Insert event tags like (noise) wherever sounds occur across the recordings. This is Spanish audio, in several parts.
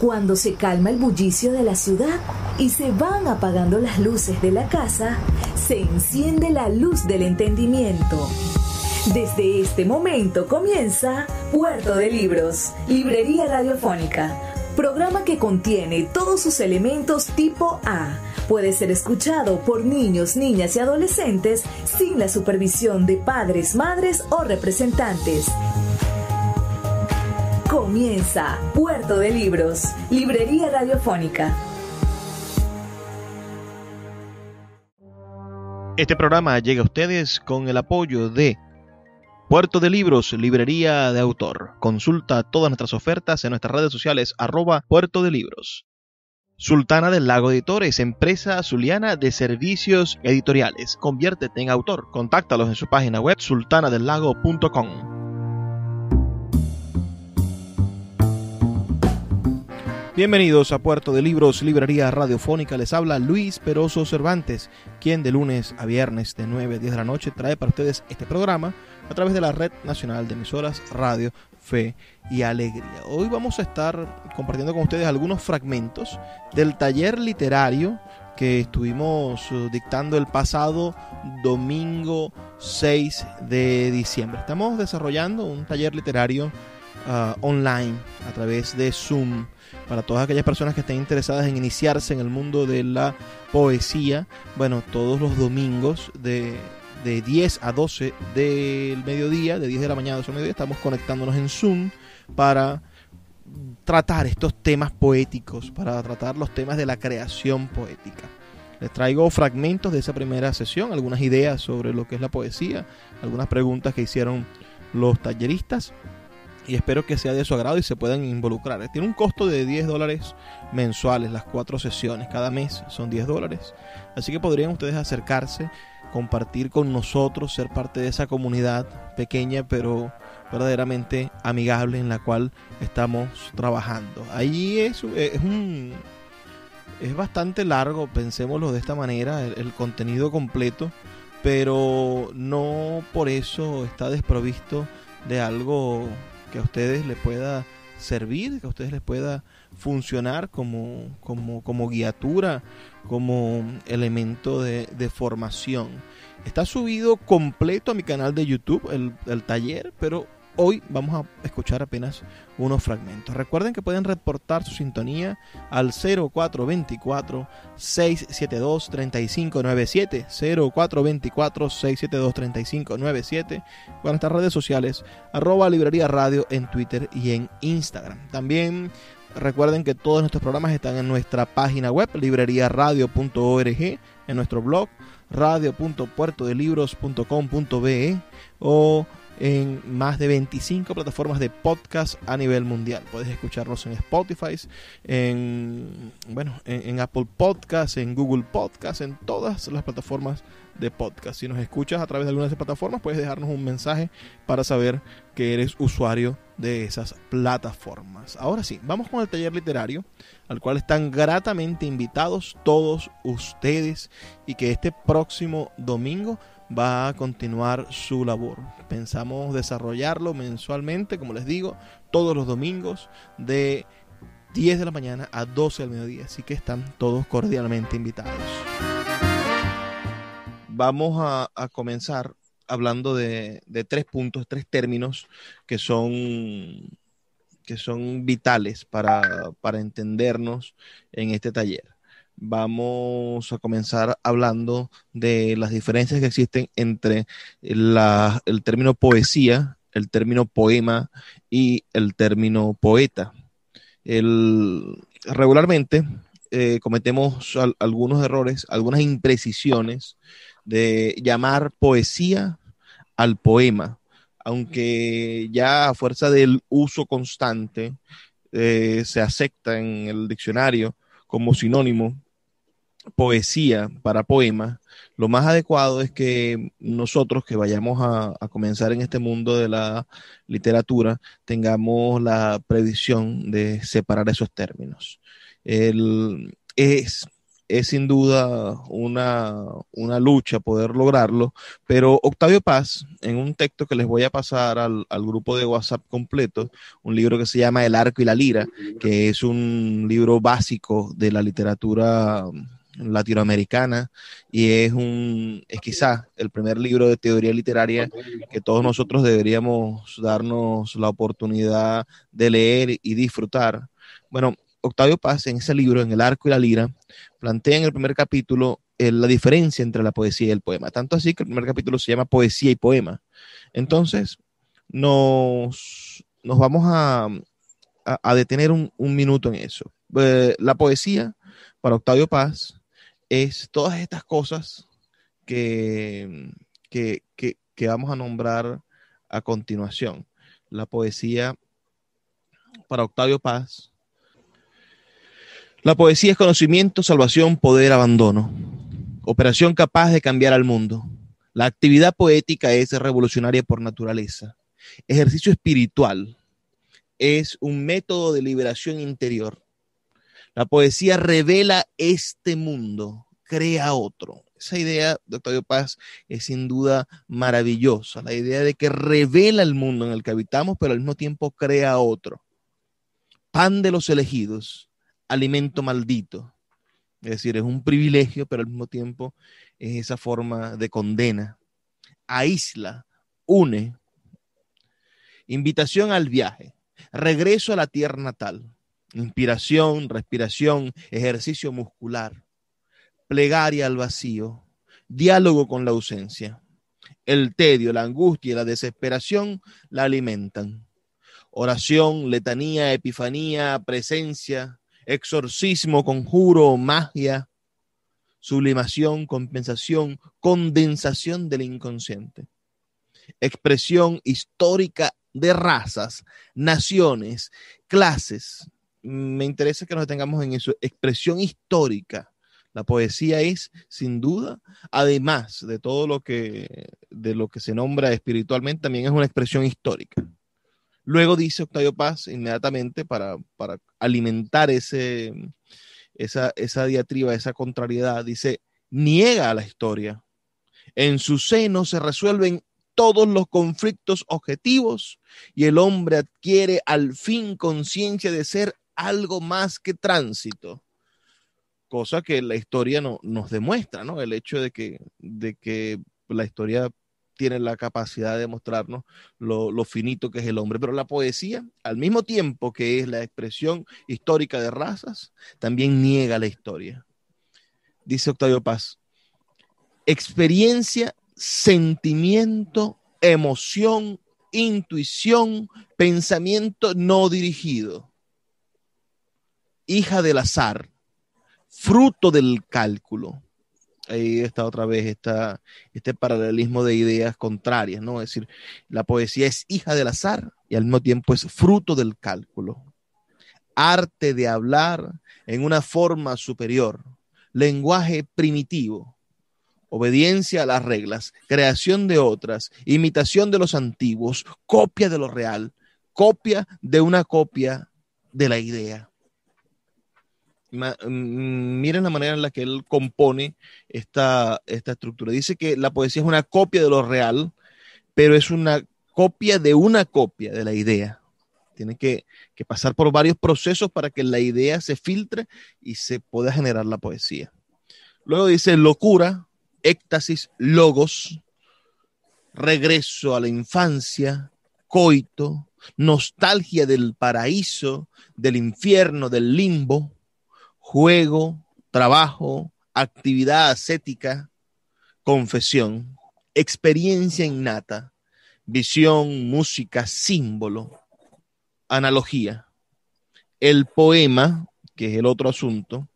Cuando se calma el bullicio de la ciudad y se van apagando las luces de la casa, se enciende la luz del entendimiento. Desde este momento comienza Puerto de Libros, Librería Radiofónica, programa que contiene todos sus elementos tipo A. Puede ser escuchado por niños, niñas y adolescentes sin la supervisión de padres, madres o representantes. Comienza Puerto de Libros, Librería Radiofónica. Este programa llega a ustedes con el apoyo de Puerto de Libros, Librería de Autor. Consulta todas nuestras ofertas en nuestras redes sociales arroba Puerto de Libros. Sultana del Lago Editores, empresa zuliana de servicios editoriales. Conviértete en autor. Contáctalos en su página web sultanadelago.com. Bienvenidos a Puerto de Libros, Librería Radiofónica. Les habla Luis Peroso Cervantes, quien de lunes a viernes de 9 a 10 de la noche trae para ustedes este programa a través de la Red Nacional de Emisoras Radio, Fe y Alegría. Hoy vamos a estar compartiendo con ustedes algunos fragmentos del taller literario que estuvimos eh, dictando el pasado domingo 6 de diciembre. Estamos desarrollando un taller literario ah, online a través de Zoom para todas aquellas personas que estén interesadas en iniciarse en el mundo de la poesía. Bueno, todos los domingos de, de 10 a 12 del mediodía, de 10 de la mañana a 12 del mediodía, estamos conectándonos en Zoom para tratar estos temas poéticos, para tratar los temas de la creación poética. Les traigo fragmentos de esa primera sesión, algunas ideas sobre lo que es la poesía, algunas preguntas que hicieron los talleristas y espero que sea de su agrado y se puedan involucrar. Eh, tiene un costo de 10 dólares mensuales, las cuatro sesiones, cada mes son 10 dólares. Así que podrían ustedes acercarse, compartir con nosotros, ser parte de esa comunidad pequeña pero verdaderamente amigable en la cual estamos trabajando. Ahí es, eh, es un... Es bastante largo, pensémoslo de esta manera, el contenido completo, pero no por eso está desprovisto de algo que a ustedes les pueda servir, que a ustedes les pueda funcionar como, como, como guiatura, como elemento de, de, formación. Está subido completo a mi canal de YouTube, el, el taller, pero Hoy vamos a escuchar apenas unos fragmentos. Recuerden que pueden reportar su sintonía al 0424-672-3597. 0424-672-3597. O en nuestras redes sociales, arroba librería radio en Twitter y en Instagram. También Recuerden que todos nuestros programas están en nuestra página web, libreriaradio.org, en nuestro blog, radio.puertodelibros.com.be o en más de 25 plataformas de podcast a nivel mundial. Puedes escucharnos en Spotify, en, bueno, en, Apple Podcasts, en Google Podcasts, en todas las plataformas de podcast. Si nos escuchas a través de alguna de esas plataformas, puedes dejarnos un mensaje para saber que eres usuario de esas plataformas. Ahora sí, vamos con el taller literario, al cual están gratamente invitados todos ustedes y que este próximo domingo va a continuar su labor. Pensamos desarrollarlo mensualmente, como les digo, todos los domingos de 10 de la mañana a 12 del mediodía. Así que están todos cordialmente invitados. Vamos a, comenzar hablando de, tres puntos, tres términos que son, que son vitales para entendernos en este taller vamos a comenzar hablando de las diferencias que existen entre el término poesía, el término poema y el término poeta. regularmente eh, cometemos algunos errores, algunas imprecisiones de llamar poesía al poema, aunque ya a fuerza del uso constante eh, se acepta en el diccionario como sinónimo poesía para poemas, lo más adecuado es que nosotros que vayamos a, comenzar en este mundo de la literatura tengamos la previsión de separar esos términos. es, es sin duda una, lucha poder lograrlo, pero Octavio Paz, en un texto que les voy a pasar al, grupo de WhatsApp completo, un libro que se llama El arco y la lira, que es un libro básico de la literatura latinoamericana y es un es quizá el primer libro de teoría literaria que todos nosotros deberíamos darnos la oportunidad de leer y disfrutar. Bueno, Octavio Paz en ese libro, en El arco y la lira, plantea en el primer capítulo eh, la diferencia entre la poesía y el poema, tanto así que el primer capítulo se llama Poesía y poema. Entonces, nos, nos vamos a, a, detener un, minuto en eso. Eh, la poesía para Octavio Paz es todas estas cosas que, que, que vamos a nombrar a continuación. La poesía para Octavio Paz. La poesía es conocimiento, salvación, poder, abandono. Operación capaz de cambiar al mundo. La actividad poética es revolucionaria por naturaleza. Ejercicio espiritual es un método de liberación interior. La poesía revela este mundo, crea otro. Esa idea de Paz es sin duda maravillosa, la idea de que revela el mundo en el que habitamos, pero al mismo tiempo crea otro. Pan de los elegidos, alimento maldito. Es decir, es un privilegio, pero al mismo tiempo es esa forma de condena. Aísla, une. Invitación al viaje, regreso a la tierra natal. Inspiración, respiración, ejercicio muscular, plegaria al vacío, diálogo con la ausencia. El tedio, la angustia y la desesperación la alimentan. Oración, letanía, epifanía, presencia, exorcismo, conjuro, magia, sublimación, compensación, condensación del inconsciente. Expresión histórica de razas, naciones, clases, me interesa que nos detengamos en su Expresión histórica. La poesía es, sin duda, además de todo lo que, de lo que se nombra espiritualmente, también es una expresión histórica. Luego dice Octavio Paz, inmediatamente, para, alimentar ese, esa, esa diatriba, esa contrariedad, dice, niega a la historia. En su seno se resuelven todos los conflictos objetivos y el hombre adquiere al fin conciencia de ser algo más que tránsito, cosa que la historia no, nos demuestra, ¿no? El hecho de que, de que la historia tiene la capacidad de mostrarnos lo, finito que es el hombre. Pero la poesía, al mismo tiempo que es la expresión histórica de razas, también niega la historia. Dice Octavio Paz, experiencia, sentimiento, emoción, intuición, pensamiento no dirigido hija del azar, fruto del cálculo. Ahí está otra vez este paralelismo de ideas contrarias, ¿no? Es decir, la poesía es hija del azar y al mismo tiempo es fruto del cálculo. Arte de hablar en una forma superior, lenguaje primitivo, obediencia a las reglas, creación de otras, imitación de los antiguos, copia de lo real, copia de una copia de la idea. Mm, miren la manera en la que él compone esta, esta estructura. Dice que la poesía es una copia de lo real, pero es una copia de una copia de la idea. Tiene que, que pasar por varios procesos para que la idea se filtre y se pueda generar la poesía. Luego dice locura, éxtasis, logos, regreso a la infancia, coito, nostalgia del paraíso, del infierno, del limbo, juego, trabajo, actividad ascética, confesión, experiencia innata, visión, música, símbolo, analogía. El poema, que es el otro asunto,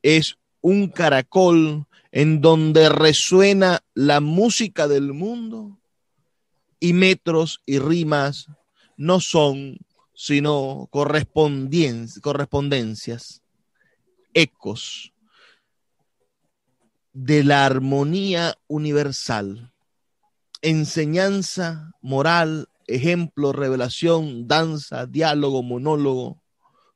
es un caracol en donde resuena la música del mundo y metros y rimas no son sino correspondencias ecos de la armonía universal, enseñanza moral, ejemplo, revelación, danza, diálogo, monólogo,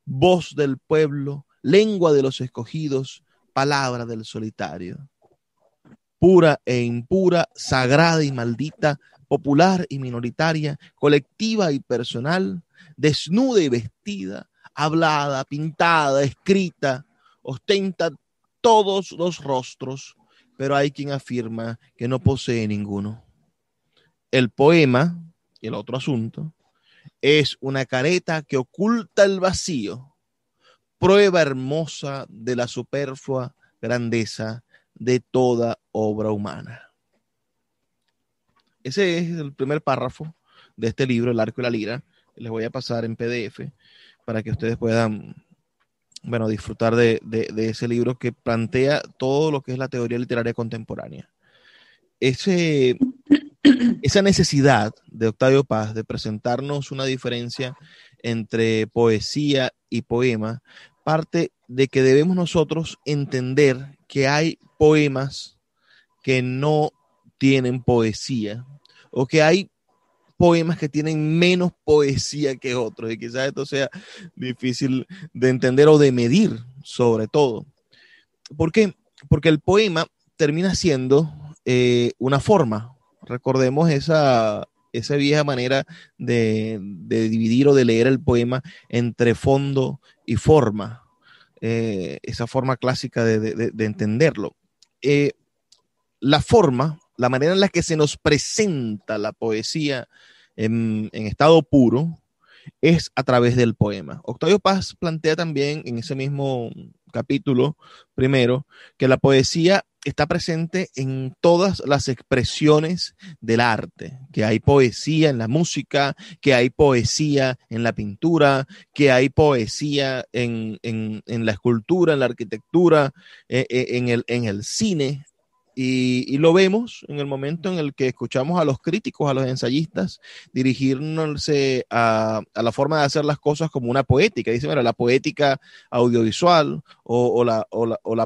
voz del pueblo, lengua de los escogidos, palabra del solitario, pura e impura, sagrada y maldita, popular y minoritaria, colectiva y personal, desnuda y vestida, hablada, pintada, escrita, ostenta todos los rostros, pero hay quien afirma que no posee ninguno. El poema, y el otro asunto, es una careta que oculta el vacío, prueba hermosa de la superflua grandeza de toda obra humana. Ese es el primer párrafo de este libro, El arco y la lira. Les voy a pasar en PDF para que ustedes puedan bueno, disfrutar de, ese libro que plantea todo lo que es la teoría literaria contemporánea. Ese, esa necesidad de Octavio Paz de presentarnos una diferencia entre poesía y poema parte de que debemos nosotros entender que hay poemas que no tienen poesía o que hay poemas que tienen menos poesía que otros y quizás esto sea difícil de entender o de medir sobre todo. ¿Por qué? Porque el poema termina siendo eh, una forma. Recordemos esa, esa vieja manera de, dividir o de leer el poema entre fondo y forma, eh, esa forma clásica de, entenderlo. Eh, la forma la manera en la que se nos presenta la poesía en, estado puro es a través del poema. Octavio Paz plantea también en ese mismo capítulo primero que la poesía está presente en todas las expresiones del arte, que hay poesía en la música, que hay poesía en la pintura, que hay poesía en, la escultura, en la arquitectura, eh, eh, en, el, en el cine. Y, lo vemos en el momento en el que escuchamos a los críticos, a los ensayistas, dirigirse a, la forma de hacer las cosas como una poética. dice, mira, la poética audiovisual o, la,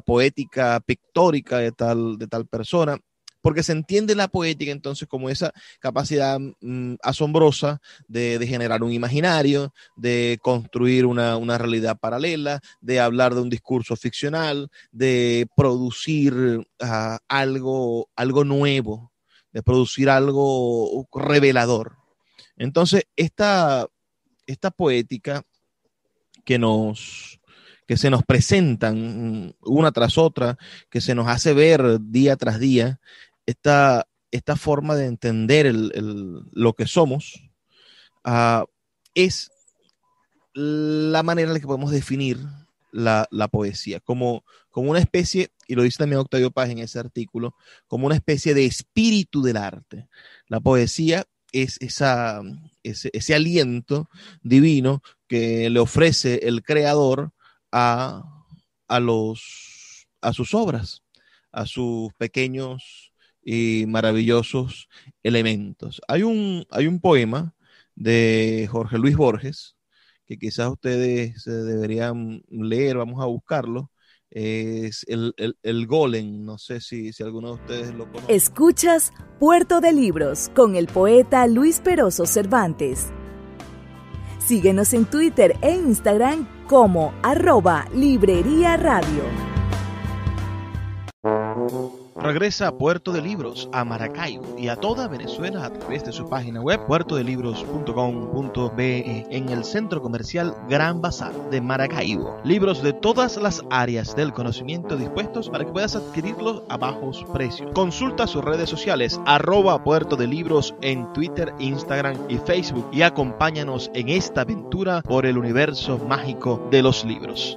poética pictórica de tal persona porque se entiende la poética entonces como esa capacidad mm, asombrosa de, generar un imaginario, de construir una, realidad paralela, de hablar de un discurso ficcional, de producir ah, algo, algo nuevo, de producir algo revelador. Entonces, esta, esta poética que nos, que se nos presentan mm, una tras otra, que se nos hace ver día tras día, esta, esta forma de entender lo que somos ah, es la manera en la que podemos definir la, poesía, como, como una especie, y lo dice también Octavio Paz en ese artículo, como una especie de espíritu del arte. La poesía es esa, ese, aliento divino que le ofrece el creador a, los, a sus obras, a sus pequeños y maravillosos elementos. Hay un, hay un poema de Jorge Luis Borges que quizás ustedes eh, deberían leer, vamos a buscarlo. Es el, golem, no sé si, si alguno de ustedes lo conoce. Escuchas Puerto de Libros con el poeta Luis Peroso Cervantes. Síguenos en Twitter e Instagram como arroba Librería Radio. Regresa a Puerto de Libros, a Maracaibo y a toda Venezuela a través de su página web puertodelibros.com.be en el centro comercial Gran Bazar de Maracaibo. Libros de todas las áreas del conocimiento dispuestos para que puedas adquirirlos a bajos precios. Consulta sus redes sociales arroba Puerto de Libros en Twitter, Instagram y Facebook y acompáñanos en esta aventura por el universo mágico de los libros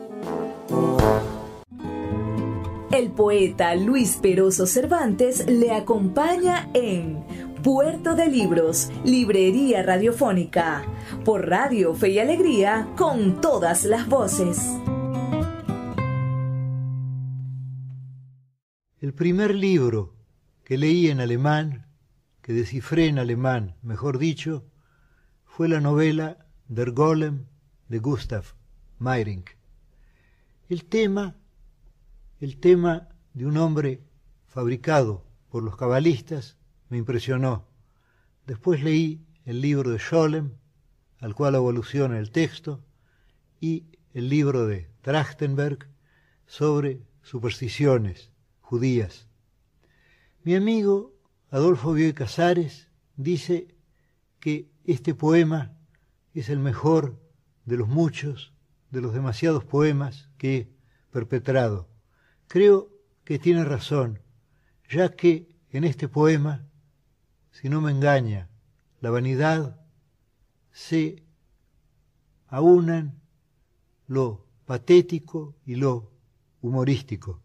poeta Luis Peroso Cervantes le acompaña en Puerto de Libros, Librería Radiofónica, por Radio Fe y Alegría, con todas las voces. El primer libro que leí en alemán, que descifré en alemán, mejor dicho, fue la novela Der Golem de Gustav Meyrink. El tema el tema de un hombre fabricado por los cabalistas me impresionó. Después leí el libro de Scholem, al cual evoluciona el texto, y el libro de Trachtenberg sobre supersticiones judías. Mi amigo Adolfo Bioy Casares dice que este poema es el mejor de los muchos, de los demasiados poemas que he perpetrado. Creo que tiene razón, ya que en este poema, si no me engaña, la vanidad se aunan lo patético y lo humorístico.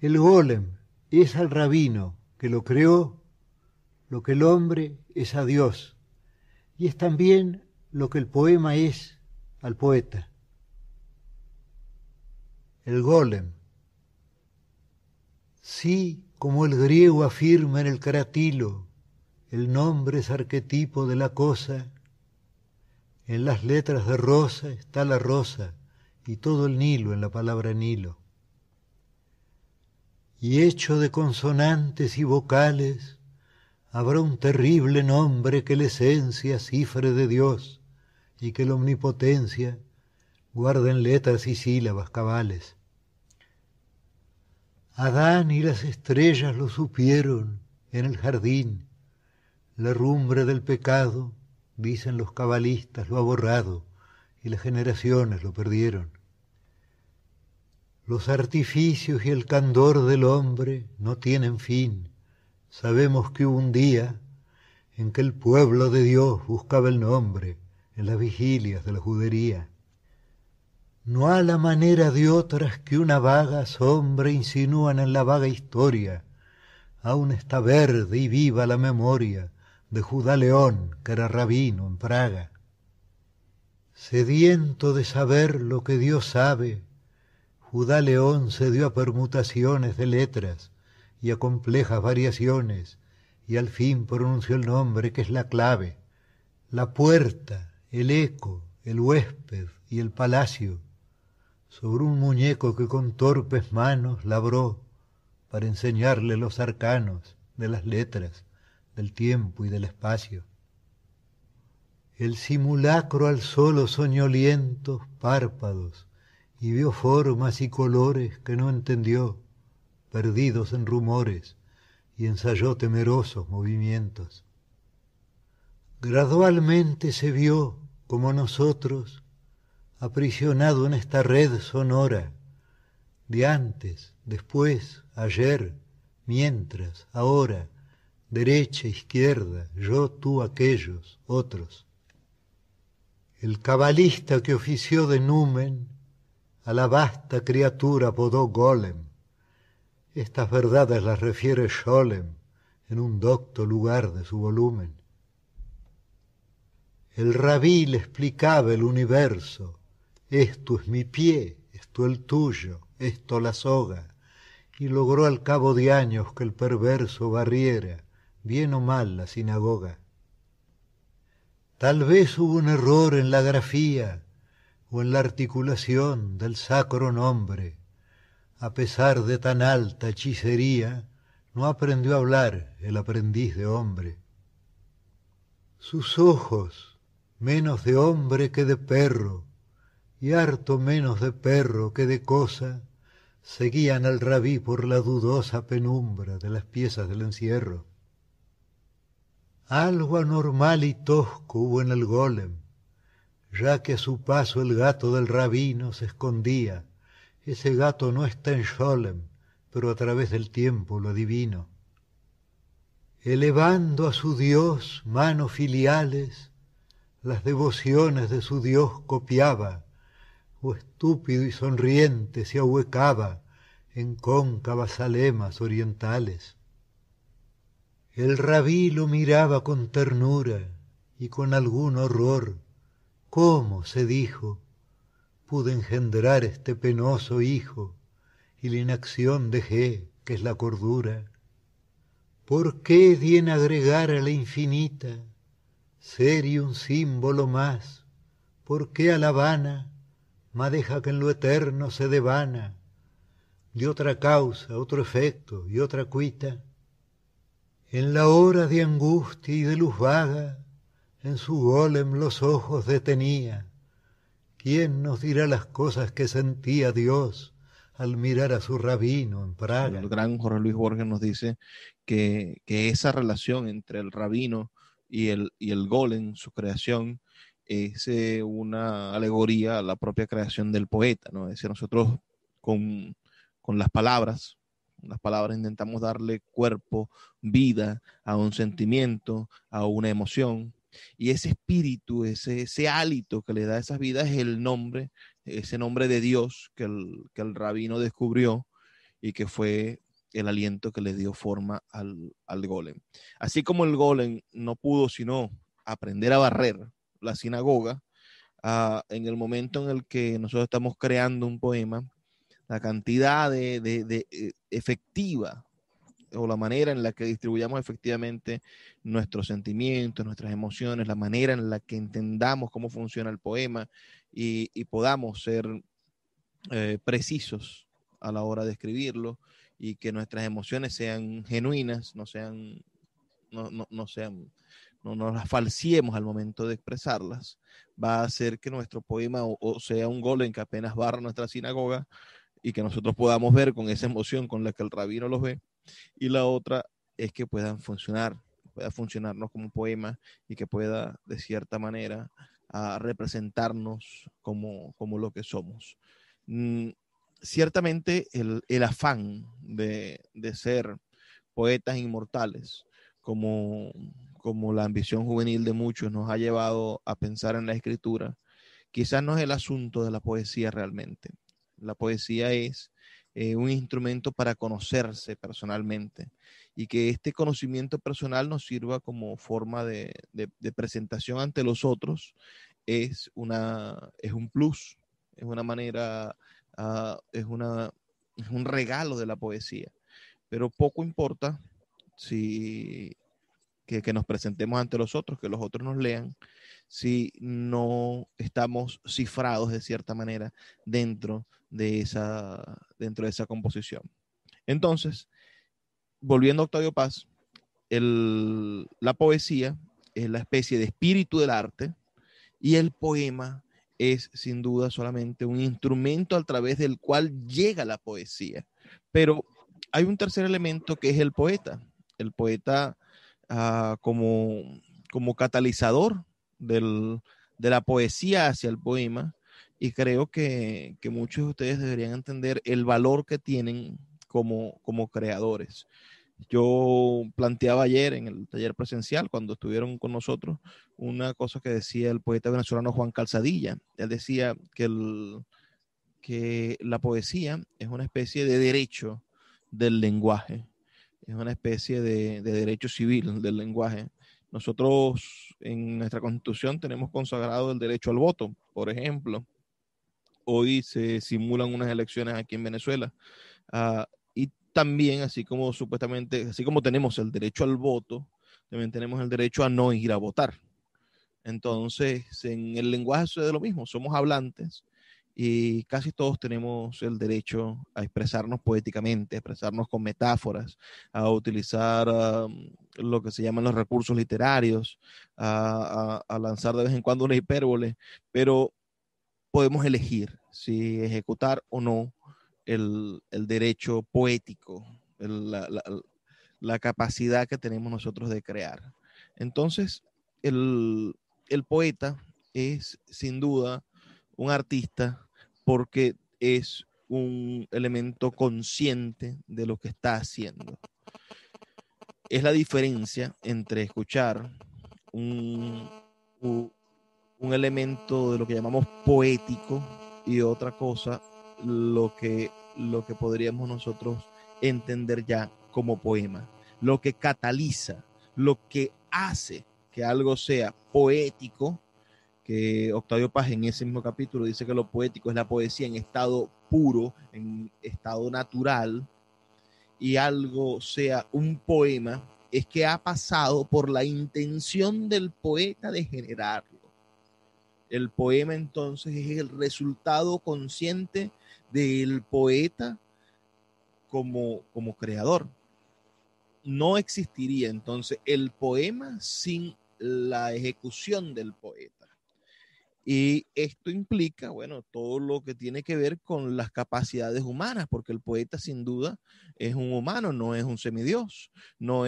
El golem es al rabino que lo creó lo que el hombre es a Dios y es también lo que el poema es al poeta. El golem como el griego afirma en el cratilo, el nombre es arquetipo de la cosa, en las letras de rosa está la rosa y todo el Nilo en la palabra Nilo. Y hecho de consonantes y vocales, habrá un terrible nombre que la esencia cifre de Dios y que la omnipotencia guarda en letras y sílabas cabales. Adán y las estrellas lo supieron en el jardín. La rumbre del pecado, dicen los cabalistas, lo ha borrado y las generaciones lo perdieron. Los artificios y el candor del hombre no tienen fin. Sabemos que hubo un día en que el pueblo de Dios buscaba el nombre en las vigilias de la judería no a la manera de otras que una vaga sombra insinúan en la vaga historia. Aún está verde y viva la memoria de Judá León, que era rabino en Praga. Sediento de saber lo que Dios sabe, Judá León se dio a permutaciones de letras y a complejas variaciones, y al fin pronunció el nombre que es la clave, la puerta, el eco, el huésped y el palacio sobre un muñeco que con torpes manos labró para enseñarle los arcanos de las letras, del tiempo y del espacio. El simulacro alzó los soñolientos párpados y vio formas y colores que no entendió, perdidos en rumores, y ensayó temerosos movimientos. Gradualmente se vio, como nosotros, aprisionado en esta red sonora de antes, después, ayer, mientras, ahora, derecha, izquierda, yo, tú, aquellos, otros. El cabalista que ofició de numen a la vasta criatura podó Golem. Estas verdades las refiere Scholem en un docto lugar de su volumen. El rabí le explicaba el universo, esto es mi pie, esto el tuyo, esto la soga. Y logró al cabo de años que el perverso barriera, bien o mal, la sinagoga. Tal vez hubo un error en la grafía o en la articulación del sacro nombre. A pesar de tan alta hechicería, no aprendió a hablar el aprendiz de hombre. Sus ojos, menos de hombre que de perro, y harto menos de perro que de cosa, seguían al rabí por la dudosa penumbra de las piezas del encierro. Algo anormal y tosco hubo en el golem, ya que a su paso el gato del rabino se escondía. Ese gato no está en Sholem, pero a través del tiempo lo adivino. Elevando a su Dios manos filiales, las devociones de su Dios copiaba o estúpido y sonriente se ahuecaba en cóncavas alemas orientales. El rabí lo miraba con ternura y con algún horror. ¿Cómo, se dijo, pude engendrar este penoso hijo y la inacción dejé, que es la cordura? ¿Por qué di en agregar a la infinita ser y un símbolo más? ¿Por qué a La Habana mas deja que en lo eterno se devana de otra causa, otro efecto y otra cuita. En la hora de angustia y de luz vaga, en su golem los ojos detenía. ¿Quién nos dirá las cosas que sentía Dios al mirar a su rabino en Praga? El gran Jorge Luis Borges nos dice que, esa relación entre el rabino y el golem, su creación, es eh, una alegoría a la propia creación del poeta, ¿no? Es decir, nosotros con, las palabras, las palabras intentamos darle cuerpo, vida a un sentimiento, a una emoción. Y ese espíritu, ese, ese hálito que le da a esas vidas es el nombre, ese nombre de Dios que el, el rabino descubrió y que fue el aliento que le dio forma al golem. Así como el golem no pudo sino aprender a barrer, la sinagoga, ah, en el momento en el que nosotros estamos creando un poema, la cantidad de, eh, efectiva o la manera en la que distribuyamos efectivamente nuestros sentimientos, nuestras emociones, la manera en la que entendamos cómo funciona el poema y, podamos ser eh, precisos a la hora de escribirlo y que nuestras emociones sean genuinas, no sean, no sean no nos las falsiemos al momento de expresarlas, va a hacer que nuestro poema o, sea un golem que apenas barra nuestra sinagoga y que nosotros podamos ver con esa emoción con la que el rabino los ve. Y la otra es que puedan funcionar, pueda funcionarnos como un poema y que pueda de cierta manera a representarnos como, lo que somos. Mm, ciertamente el, afán de, de ser poetas inmortales, como, como la ambición juvenil de muchos nos ha llevado a pensar en la escritura, quizás no es el asunto de la poesía realmente. La poesía es eh, un instrumento para conocerse personalmente y que este conocimiento personal nos sirva como forma de, presentación ante los otros es, una, es un plus, es una manera, ah, es, una, es un regalo de la poesía. Pero poco importa si que, nos presentemos ante los otros, que los otros nos lean, si no estamos cifrados de cierta manera dentro de esa, dentro de esa composición. Entonces, volviendo a Octavio Paz, la poesía es la especie de espíritu del arte y el poema es sin duda solamente un instrumento a través del cual llega la poesía. Pero hay un tercer elemento que es el poeta. El poeta Ah, como, catalizador de la poesía hacia el poema y creo que, muchos de ustedes deberían entender el valor que tienen como, creadores. Yo planteaba ayer en el taller presencial, cuando estuvieron con nosotros, una cosa que decía el poeta venezolano Juan Calzadilla. Él decía que, que la poesía es una especie de derecho del lenguaje es una especie de, derecho civil del lenguaje. Nosotros en nuestra constitución tenemos consagrado el derecho al voto, por ejemplo. Hoy se simulan unas elecciones aquí en Venezuela. Ah, y también, así como supuestamente, así como tenemos el derecho al voto, también tenemos el derecho a no ir a votar. Entonces, en el lenguaje sucede lo mismo, somos hablantes, y casi todos tenemos el derecho a expresarnos poéticamente, a expresarnos con metáforas, a utilizar ah, lo que se llaman los recursos literarios, a, lanzar de vez en cuando una hipérbole, pero podemos elegir si ejecutar o no el, derecho poético, la, capacidad que tenemos nosotros de crear. Entonces, el, el poeta es sin duda un artista porque es un elemento consciente de lo que está haciendo. Es la diferencia entre escuchar un, elemento de lo que llamamos poético y otra cosa, lo que, lo que podríamos nosotros entender ya como poema, lo que cataliza, lo que hace que algo sea poético eh, Octavio Paz en ese mismo capítulo dice que lo poético es la poesía en estado puro, en estado natural, y algo sea un poema, es que ha pasado por la intención del poeta de generarlo. El poema entonces es el resultado consciente del poeta como, como creador. No existiría entonces el poema sin la ejecución del poeta. Y esto implica, bueno, todo lo que tiene que ver con las capacidades humanas, porque el poeta sin duda es un humano, no es un semidios, no,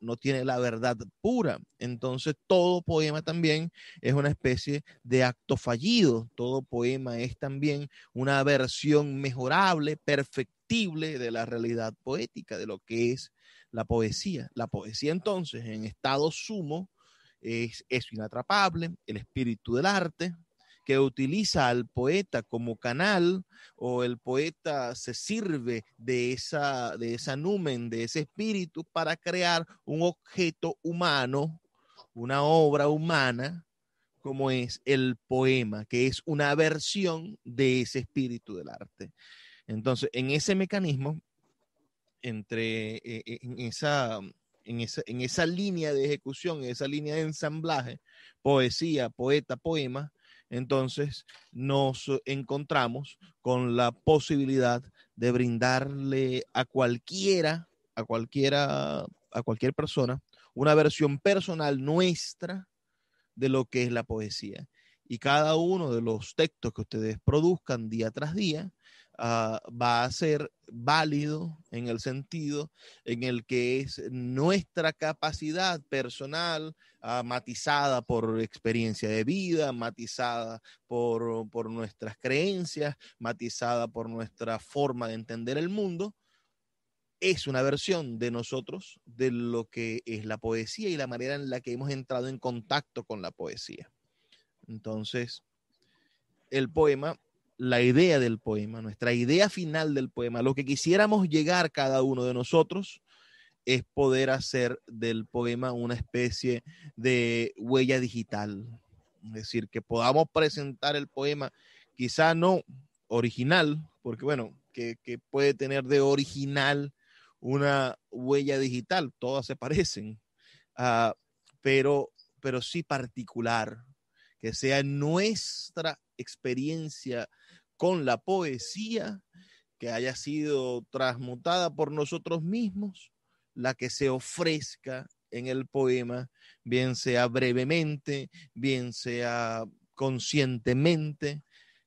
no, tiene la verdad pura. Entonces, todo poema también es una especie de acto fallido, todo poema es también una versión mejorable, perfectible de la realidad poética, de lo que es la poesía. La poesía entonces, en estado sumo, es, inatrapable, el espíritu del arte, que utiliza al poeta como canal o el poeta se sirve de esa, de numen, de ese espíritu para crear un objeto humano, una obra humana, como es el poema, que es una versión de ese espíritu del arte. Entonces, en ese mecanismo, entre eh, esa en, esa, línea de ejecución, en esa línea de ensamblaje, poesía, poeta, poema, entonces nos encontramos con la posibilidad de brindarle a cualquiera, a cualquiera, a cualquier persona, una versión personal nuestra de lo que es la poesía. Y cada uno de los textos que ustedes produzcan día tras día Ah, va a ser válido en el sentido en el que es nuestra capacidad personal ah, matizada por experiencia de vida, matizada por, por, nuestras creencias, matizada por nuestra forma de entender el mundo, es una versión de nosotros de lo que es la poesía y la manera en la que hemos entrado en contacto con la poesía. Entonces, el poema la idea del poema, nuestra idea final del poema, lo que quisiéramos llegar cada uno de nosotros, es poder hacer del poema una especie de huella digital. Es decir, que podamos presentar el poema, quizá no original, porque bueno, que, puede tener de original una huella digital, todas se parecen, ah, pero, pero sí particular, que sea nuestra experiencia con la poesía que haya sido transmutada por nosotros mismos, la que se ofrezca en el poema, bien sea brevemente, bien sea conscientemente,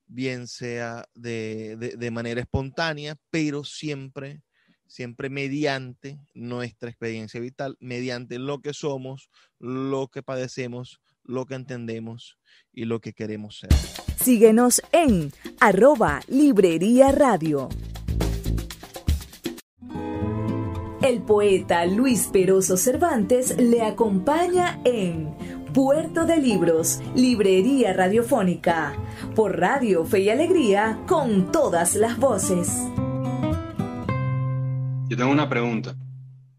bien sea de, de manera espontánea, pero siempre, siempre mediante nuestra experiencia vital, mediante lo que somos, lo que padecemos, lo que entendemos y lo que queremos ser. Síguenos en arroba Librería Radio. El poeta Luis Peroso Cervantes le acompaña en Puerto de Libros, Librería Radiofónica, por Radio Fe y Alegría, con todas las voces. Yo tengo una pregunta.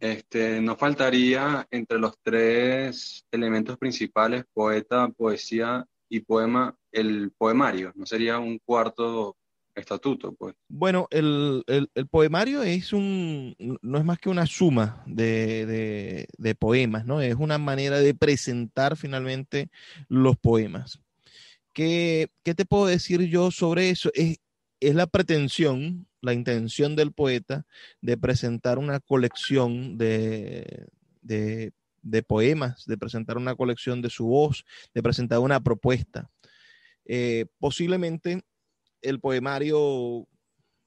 Este, ¿No faltaría entre los tres elementos principales, poeta, poesía y poema, el poemario, no sería un cuarto estatuto, pues. Bueno, el, poemario es un, no es más que una suma de, poemas, ¿no? Es una manera de presentar finalmente los poemas. ¿Qué, te puedo decir yo sobre eso? Es, es la pretensión, la intención del poeta de presentar una colección de, de, poemas, de presentar una colección de su voz, de presentar una propuesta. Eh, posiblemente el poemario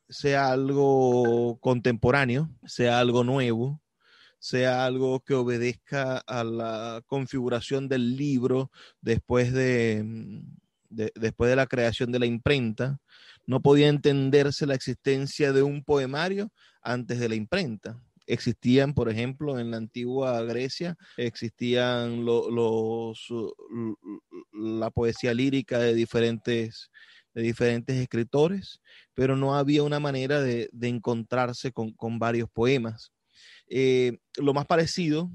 sea algo contemporáneo, sea algo nuevo, sea algo que obedezca a la configuración del libro después de, mm, después de la creación de la imprenta. No podía entenderse la existencia de un poemario antes de la imprenta existían, por ejemplo, en la antigua Grecia, existían los, uh, la poesía lírica de diferentes, de diferentes escritores, pero no había una manera de, de encontrarse con, varios poemas. Eh, lo más parecido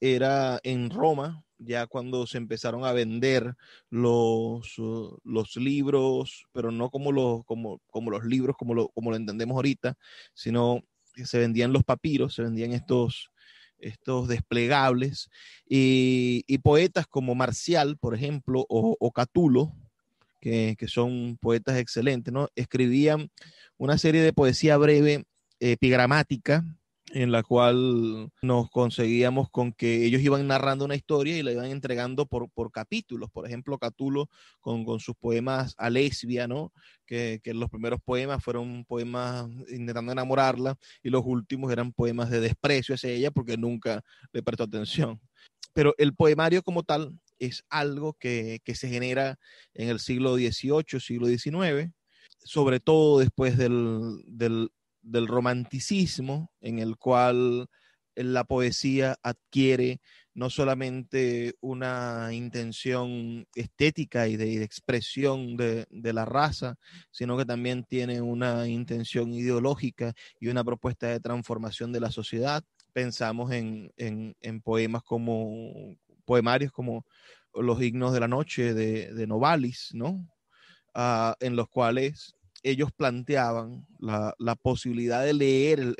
era en Roma, ya cuando se empezaron a vender los, uh, los libros, pero no como los, como, como los libros como lo, como lo entendemos ahorita, sino se vendían los papiros, se vendían estos, estos desplegables, y, poetas como Marcial, por ejemplo, o, o Catulo, que, que, son poetas excelentes, ¿no? escribían una serie de poesía breve, epigramática, eh, en la cual nos conseguíamos con que ellos iban narrando una historia y la iban entregando por, capítulos. Por ejemplo, Catulo con, sus poemas a lesbia, ¿no? Que, los primeros poemas fueron poemas intentando enamorarla y los últimos eran poemas de desprecio hacia ella porque nunca le prestó atención. Pero el poemario como tal es algo que, se genera en el siglo XVIII, siglo XIX, sobre todo después del del romanticismo en el cual la poesía adquiere no solamente una intención estética y de, expresión de, la raza, sino que también tiene una intención ideológica y una propuesta de transformación de la sociedad. Pensamos en, poemas como poemarios como Los himnos de la noche de, Novalis, ¿no? Ah, en los cuales ellos planteaban la, posibilidad de leer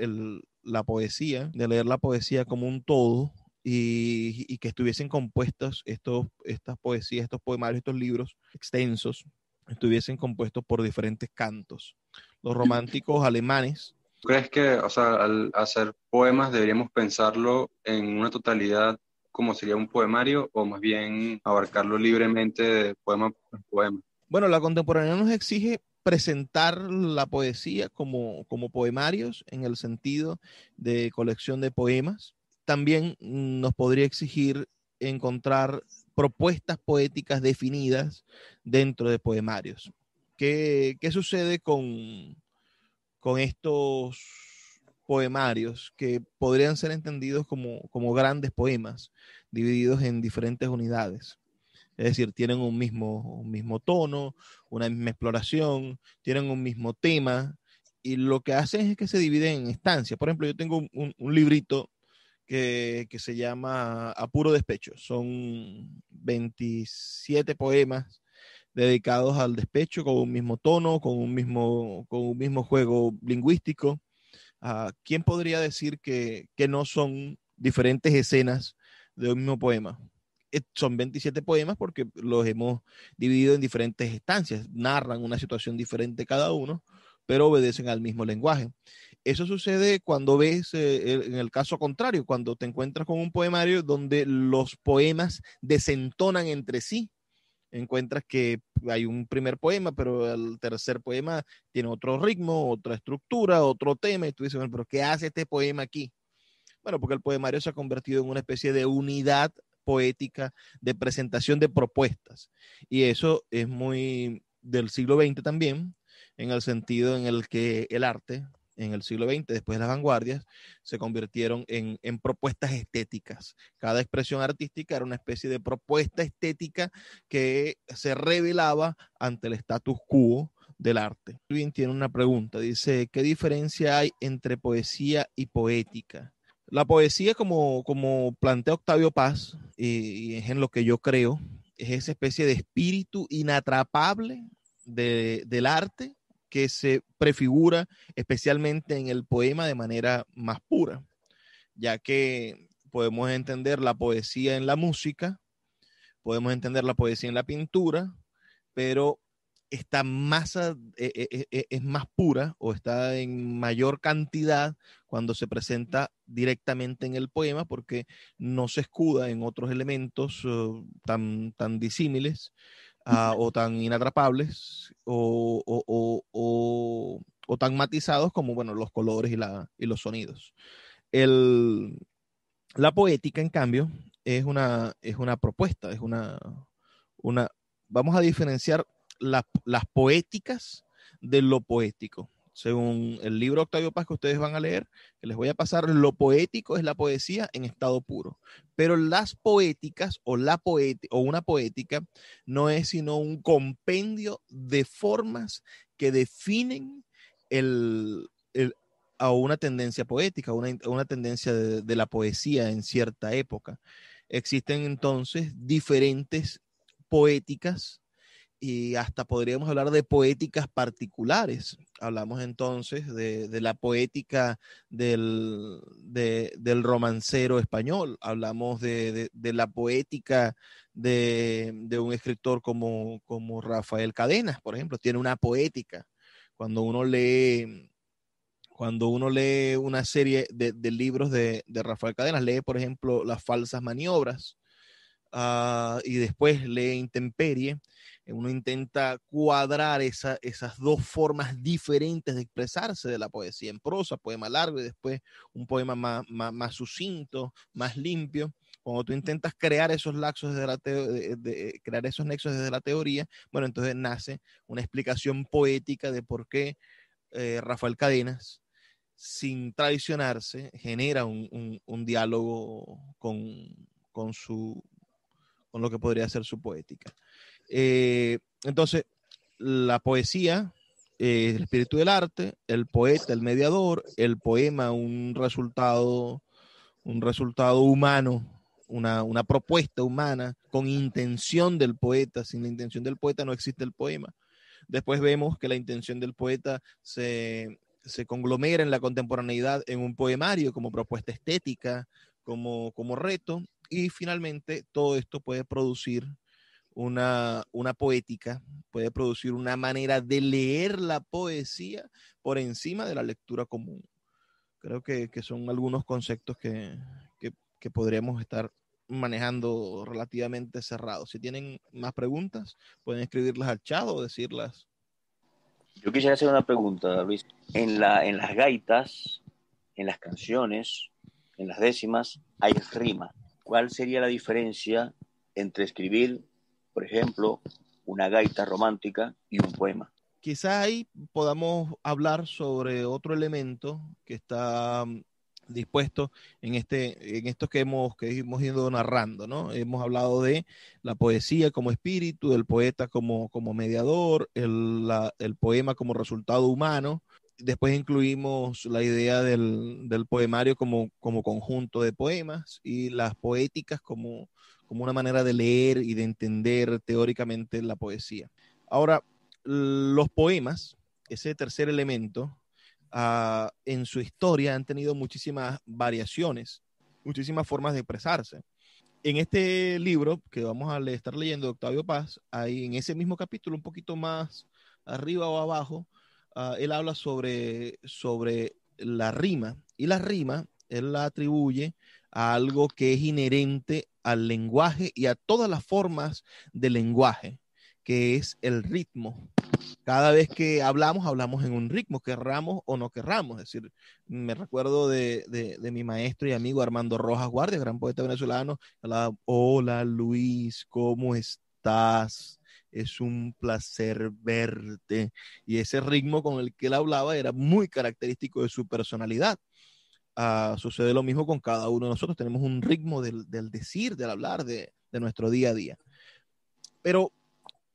la poesía, de leer la poesía como un todo, y, que estuviesen compuestas estos, estas poesías, estos poemarios, estos libros extensos, estuviesen compuestos por diferentes cantos. Los románticos alemanes. ¿Crees que, al hacer poemas deberíamos pensarlo en una totalidad como sería un poemario o más bien abarcarlo libremente de poema por poema? Bueno, la contemporaneidad nos exige presentar la poesía como, poemarios en el sentido de colección de poemas. También mm, nos podría exigir encontrar propuestas poéticas definidas dentro de poemarios. ¿Qué, sucede con, con estos poemarios que podrían ser entendidos como grandes poemas divididos en diferentes unidades? Es decir, tienen un mismo, mismo tono, una misma exploración, tienen un mismo tema, y lo que hacen es que se dividen en estancias. Por ejemplo, yo tengo un, librito que, se llama A puro despecho. Son 27 poemas dedicados al despecho con un mismo tono, con un mismo, con un mismo juego lingüístico. Ah, ¿Quién podría decir que no son diferentes escenas de un mismo poema? Eh, son 27 poemas porque los hemos dividido en diferentes estancias, narran una situación diferente cada uno, pero obedecen al mismo lenguaje. Eso sucede cuando ves, eh, en el caso contrario, cuando te encuentras con un poemario donde los poemas desentonan entre sí. Encuentras que hay un primer poema, pero el tercer poema tiene otro ritmo, otra estructura, otro tema, y tú dices, bueno, pero ¿qué hace este poema aquí? Bueno, porque el poemario se ha convertido en una especie de unidad poética de presentación de propuestas. Y eso es muy del siglo XX también, en el sentido en el que el arte en el siglo XX, después de las vanguardias, se convirtieron en, propuestas estéticas. Cada expresión artística era una especie de propuesta estética que se revelaba ante el status quo del arte. Bien tiene una pregunta, dice, ¿qué diferencia hay entre poesía y poética? La poesía, como, como plantea Octavio Paz, y, es en lo que yo creo, es esa especie de espíritu inatrapable del arte que se prefigura especialmente en el poema de manera más pura, ya que podemos entender la poesía en la música, podemos entender la poesía en la pintura, pero esta masa eh, eh, eh, es más pura o está en mayor cantidad cuando se presenta directamente en el poema porque no se escuda en otros elementos tan, tan disímiles ah, o tan inatrapables o, o, tan matizados como bueno, los colores y, los sonidos. la poética, en cambio, es una, es una propuesta, es una, una... Vamos a diferenciar las poéticas de lo poético. Según el libro Octavio Paz que ustedes van a leer, que les voy a pasar, lo poético es la poesía en estado puro. Pero las poéticas o, la o una poética no es sino un compendio de formas que definen a una tendencia poética, a una, tendencia de, de la poesía en cierta época. Existen entonces diferentes poéticas y hasta podríamos hablar de poéticas particulares. Hablamos entonces de, la poética del, del, romancero español, hablamos de, la poética de, un escritor como, como Rafael Cadenas, por ejemplo, tiene una poética. Cuando uno lee cuando uno lee una serie de, libros de, Rafael Cadenas, lee, por ejemplo, Las falsas maniobras ah, y después lee Intemperie eh, uno intenta cuadrar esas dos formas diferentes de expresarse de la poesía, en prosa, poema largo y después un poema más, sucinto, más limpio. Cuando tú intentas crear esos laxos eh, crear esos nexos desde la teoría, bueno, entonces nace una explicación poética de por qué eh, Rafael Cadenas, sin traicionarse, genera un, diálogo con, con lo que podría ser su poética. Eh, entonces, la poesía, eh, el espíritu del arte, el poeta, el mediador, el poema, un resultado, un resultado humano, una, propuesta humana con intención del poeta. Sin la intención del poeta no existe el poema. Después vemos que la intención del poeta se, se conglomera en la contemporaneidad en un poemario como propuesta estética, como, como reto, y finalmente todo esto puede producir una, una poética, puede producir una manera de leer la poesía por encima de la lectura común. Creo que, son algunos conceptos que, podríamos estar manejando relativamente cerrados, Si tienen más preguntas, pueden escribirlas al chat o decirlas. Yo quisiera hacer una pregunta, Luis. En, la, en las gaitas, en las canciones, en las décimas, hay rima. ¿Cuál sería la diferencia entre escribir por ejemplo, una gaita romántica y un poema. Quizás ahí podamos hablar sobre otro elemento que está mm, dispuesto en este en estos que hemos que hemos ido narrando no hemos hablado de la poesía como espíritu del poeta como como mediador el, el poema como resultado humano después incluimos la idea del, del poemario como como conjunto de poemas y las poéticas como como una manera de leer y de entender teóricamente la poesía. Ahora, los poemas, ese tercer elemento, ah, en su historia han tenido muchísimas variaciones, muchísimas formas de expresarse. En este libro que vamos a estar leyendo Octavio Paz, ahí en ese mismo capítulo, un poquito más arriba o abajo, ah, él habla sobre, sobre la rima y la rima él la atribuye a algo que es inherente al lenguaje y a todas las formas de lenguaje, que es el ritmo. Cada vez que hablamos, hablamos en un ritmo, querramos o no querramos. Es decir, me recuerdo de, mi maestro y amigo Armando Rojas Guardia, gran poeta venezolano, hablaba, hola Luis, ¿cómo estás? es un placer verte. Y ese ritmo con el que él hablaba era muy característico de su personalidad. Ah, sucede lo mismo con cada uno de nosotros. Tenemos un ritmo del, decir, del hablar, de, nuestro día a día. Pero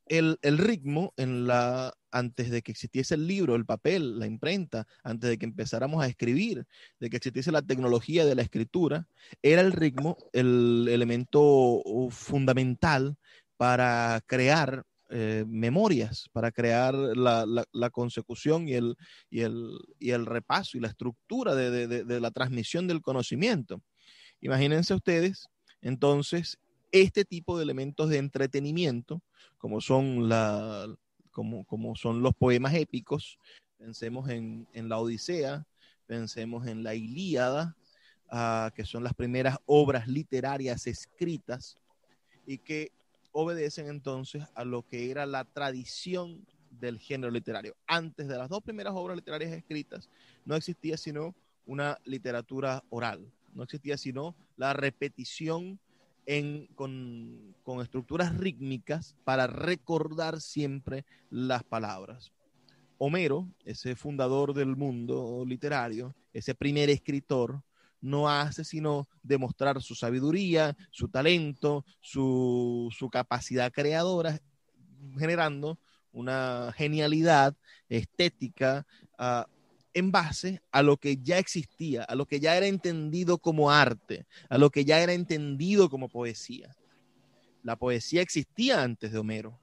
el, el, ritmo en la, antes de que existiese el libro, el papel, la imprenta, antes de que empezáramos a escribir, de que existiese la tecnología de la escritura, era el ritmo el elemento uh, fundamental para crear eh, memorias para crear la, consecución y el, y, el, repaso y la estructura de, la transmisión del conocimiento. Imagínense ustedes, entonces, este tipo de elementos de entretenimiento, como son, la, como, son los poemas épicos, pensemos en, la Odisea, pensemos en la Ilíada, ah, que son las primeras obras literarias escritas y que obedecen entonces a lo que era la tradición del género literario. Antes de las dos primeras obras literarias escritas, no existía sino una literatura oral, no existía sino la repetición con, con estructuras rítmicas para recordar siempre las palabras. Homero, ese fundador del mundo literario, ese primer escritor, no hace sino demostrar su sabiduría, su talento, su, capacidad creadora, generando una genialidad estética ah, en base a lo que ya existía, a lo que ya era entendido como arte, a lo que ya era entendido como poesía. La poesía existía antes de Homero,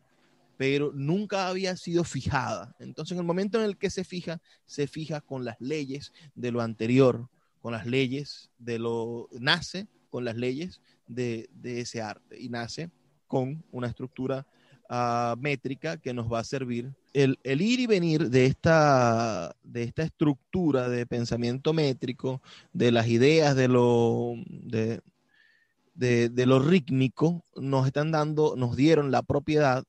pero nunca había sido fijada. Entonces, en el momento en el que se fija, se fija con las leyes de lo anterior, con las leyes de lo, nace con las leyes de, ese arte y nace con una estructura ah, métrica que nos va a servir. El, ir y venir de esta, de esta estructura de pensamiento métrico, de las ideas de lo, de, de lo rítmico, nos están dando, nos dieron la propiedad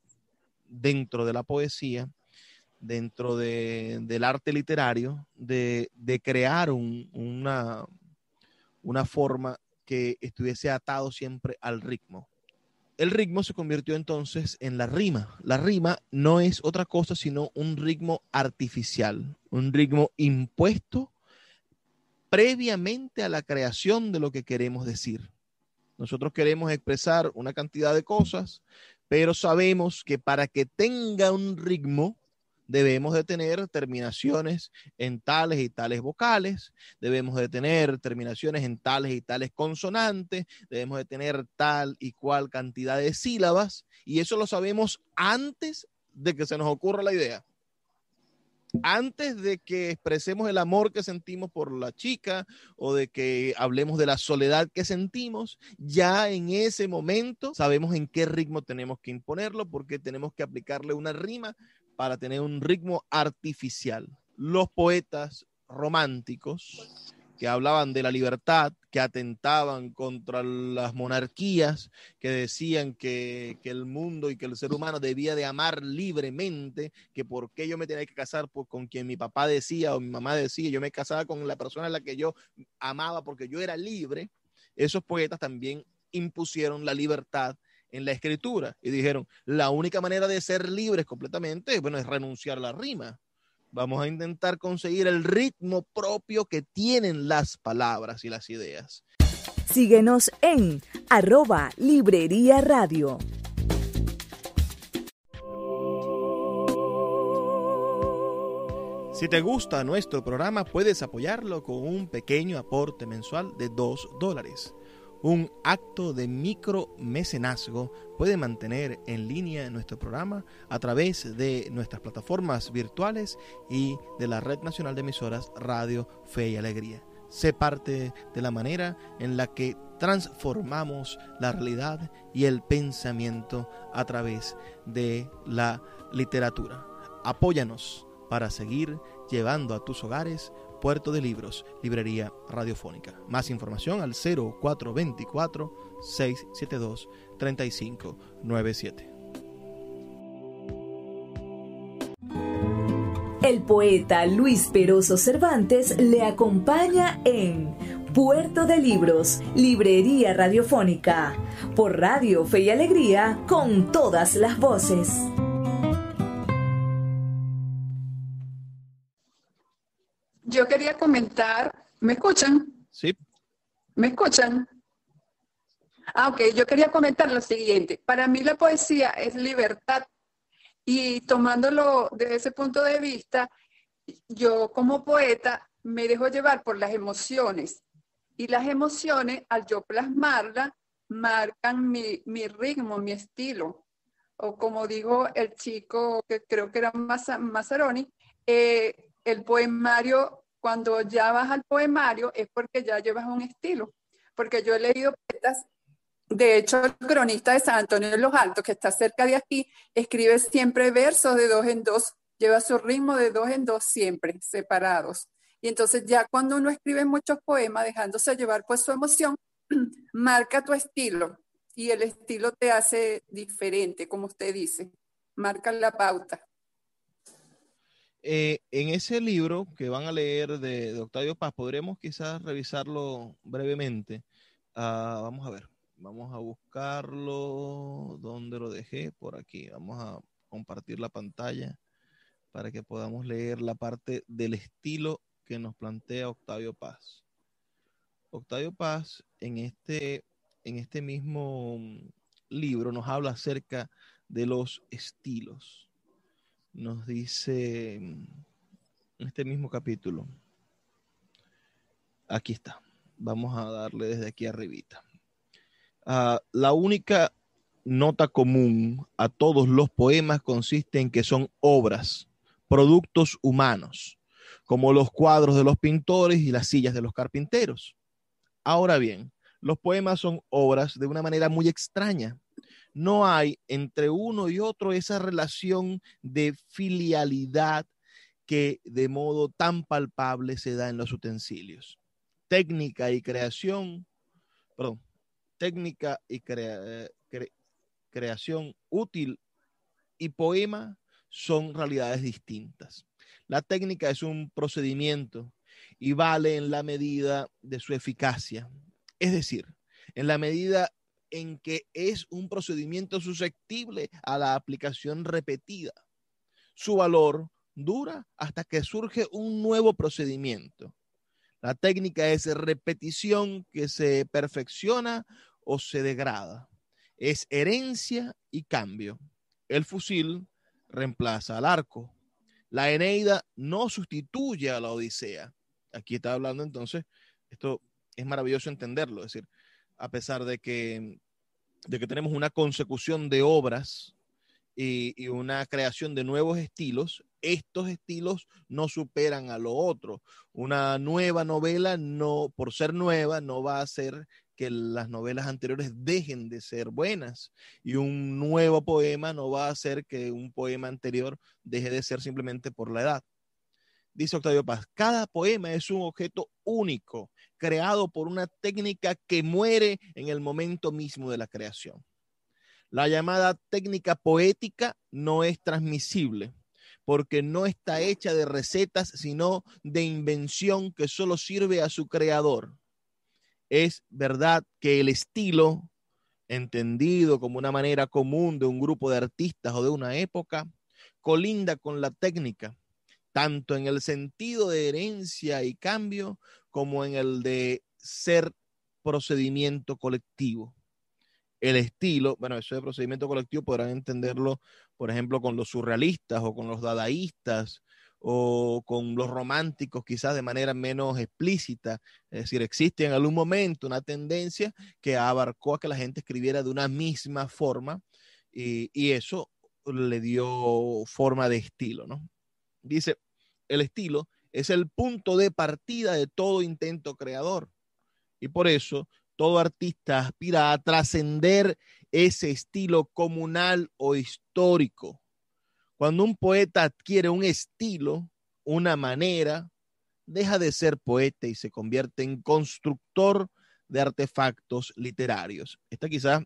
dentro de la poesía dentro del arte literario de, crear una, una forma que estuviese atado siempre al ritmo. El ritmo se convirtió entonces en la rima. La rima no es otra cosa sino un ritmo artificial, un ritmo impuesto previamente a la creación de lo que queremos decir. Nosotros queremos expresar una cantidad de cosas, pero sabemos que para que tenga un ritmo, debemos de tener terminaciones en tales y tales vocales, debemos de tener terminaciones en tales y tales consonantes, debemos de tener tal y cual cantidad de sílabas, y eso lo sabemos antes de que se nos ocurra la idea. Antes de que expresemos el amor que sentimos por la chica o de que hablemos de la soledad que sentimos, ya en ese momento sabemos en qué ritmo tenemos que imponerlo porque tenemos que aplicarle una rima para tener un ritmo artificial. Los poetas románticos que hablaban de la libertad, que atentaban contra las monarquías, que decían que, el mundo y que el ser humano debía de amar libremente, que por qué yo me tenía que casar con quien mi papá decía o mi mamá decía, yo me casaba con la persona a la que yo amaba porque yo era libre, esos poetas también impusieron la libertad en la escritura y dijeron, la única manera de ser libres completamente, bueno, es renunciar a la rima. Vamos a intentar conseguir el ritmo propio que tienen las palabras y las ideas. Síguenos en arroba Librería Radio. Si te gusta nuestro programa, puedes apoyarlo con un pequeño aporte mensual de 2 dólares. Un acto de micromecenazgo puede mantener en línea nuestro programa a través de nuestras plataformas virtuales y de la Red Nacional de Emisoras Radio Fe y Alegría. Sé parte de la manera en la que transformamos la realidad y el pensamiento a través de la literatura. Apóyanos para seguir llevando a tus hogares Puerto de Libros, Librería Radiofónica. Más información al 0424-672-3597. El poeta Luis Peroso Cervantes le acompaña en Puerto de Libros, Librería Radiofónica, por Radio Fe y Alegría, con todas las voces. yo quería comentar, ¿me escuchan? Sí. ¿Me escuchan? Ah, ok, yo quería comentar lo siguiente. Para mí la poesía es libertad y tomándolo desde ese punto de vista, yo como poeta me dejo llevar por las emociones y las emociones al yo plasmarla, marcan mi, mi ritmo, mi estilo. O como dijo el chico que creo que era Mazzaroni, eh, el poemario cuando ya vas al poemario es porque ya llevas un estilo, porque yo he leído poetas, de hecho el cronista de San Antonio de los Altos, que está cerca de aquí, escribe siempre versos de dos en dos, lleva su ritmo de dos en dos siempre, separados. Y entonces ya cuando uno escribe muchos poemas, dejándose llevar por su emoción, (clears throat) marca tu estilo y el estilo te hace diferente, como usted dice, marca la pauta. Eh, en ese libro que van a leer de, Octavio Paz, podremos quizás revisarlo brevemente. Ah, vamos a ver, vamos a buscarlo. ¿Dónde lo dejé? Por aquí. Vamos a compartir la pantalla para que podamos leer la parte del estilo que nos plantea Octavio Paz. Octavio Paz en este, este mismo mm, libro nos habla acerca de los estilos nos dice en este mismo capítulo. Aquí está. Vamos a darle desde aquí arribita. Ah, la única nota común a todos los poemas consiste en que son obras, productos humanos, como los cuadros de los pintores y las sillas de los carpinteros. Ahora bien, los poemas son obras de una manera muy extraña no hay entre uno y otro esa relación de filialidad que de modo tan palpable se da en los utensilios. Técnica y creación, perdón, técnica y creación útil y poema son realidades distintas. La técnica es un procedimiento y vale en la medida de su eficacia. Es decir, en la medida en que es un procedimiento susceptible a la aplicación repetida. Su valor dura hasta que surge un nuevo procedimiento. La técnica es repetición que se perfecciona o se degrada. Es herencia y cambio. El fusil reemplaza al arco. La Eneida no sustituye a la Odisea. Aquí está hablando entonces, esto es maravilloso entenderlo, es decir, a pesar de que, que tenemos una consecución de obras y, una creación de nuevos estilos, estos estilos no superan a lo otro. Una nueva novela, no, por ser nueva, no va a hacer que las novelas anteriores dejen de ser buenas y un nuevo poema no va a hacer que un poema anterior deje de ser simplemente por la edad. Dice Octavio Paz, cada poema es un objeto único creado por una técnica que muere en el momento mismo de la creación. La llamada técnica poética no es transmisible porque no está hecha de recetas, sino de invención que solo sirve a su creador. Es verdad que el estilo, entendido como una manera común de un grupo de artistas o de una época, colinda con la técnica, tanto en el sentido de herencia y cambio como en el de ser procedimiento colectivo. El estilo, bueno, eso de procedimiento colectivo podrán entenderlo, por ejemplo, con los surrealistas o con los dadaístas o con los románticos quizás de manera menos explícita. Es decir, existe en algún momento una tendencia que abarcó a que la gente escribiera de una misma forma y, y eso le dio forma de estilo, ¿no? Dice, el estilo es el punto de partida de todo intento creador. Y por eso todo artista aspira a trascender ese estilo comunal o histórico. Cuando un poeta adquiere un estilo, una manera, deja de ser poeta y se convierte en constructor de artefactos literarios. Esta quizás